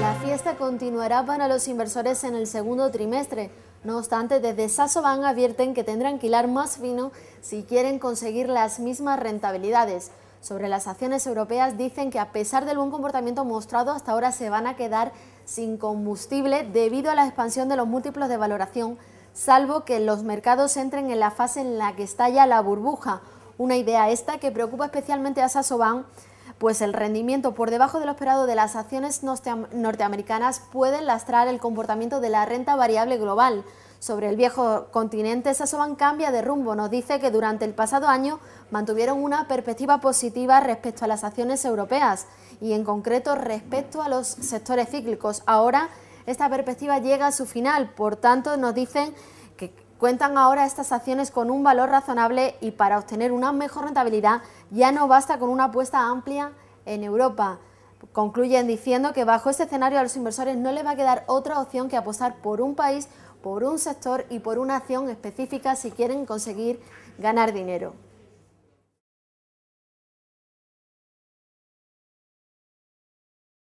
La fiesta continuará para los inversores en el segundo trimestre. No obstante, desde Sasoban advierten que tendrán que hilar más fino si quieren conseguir las mismas rentabilidades. Sobre las acciones europeas dicen que a pesar del buen comportamiento mostrado hasta ahora se van a quedar sin combustible debido a la expansión de los múltiplos de valoración salvo que los mercados entren en la fase en la que estalla la burbuja, una idea esta que preocupa especialmente a Sasoban, pues el rendimiento por debajo de lo esperado de las acciones norteamericanas puede lastrar el comportamiento de la renta variable global. Sobre el viejo continente, Sasoban cambia de rumbo. Nos dice que durante el pasado año mantuvieron una perspectiva positiva respecto a las acciones europeas y en concreto respecto a los sectores cíclicos. Ahora esta perspectiva llega a su final. Por tanto, nos dicen que cuentan ahora estas acciones con un valor razonable y para obtener una mejor rentabilidad ya no basta con una apuesta amplia en Europa. Concluyen diciendo que bajo este escenario a los inversores no les va a quedar otra opción que apostar por un país, por un sector y por una acción específica si quieren conseguir ganar dinero.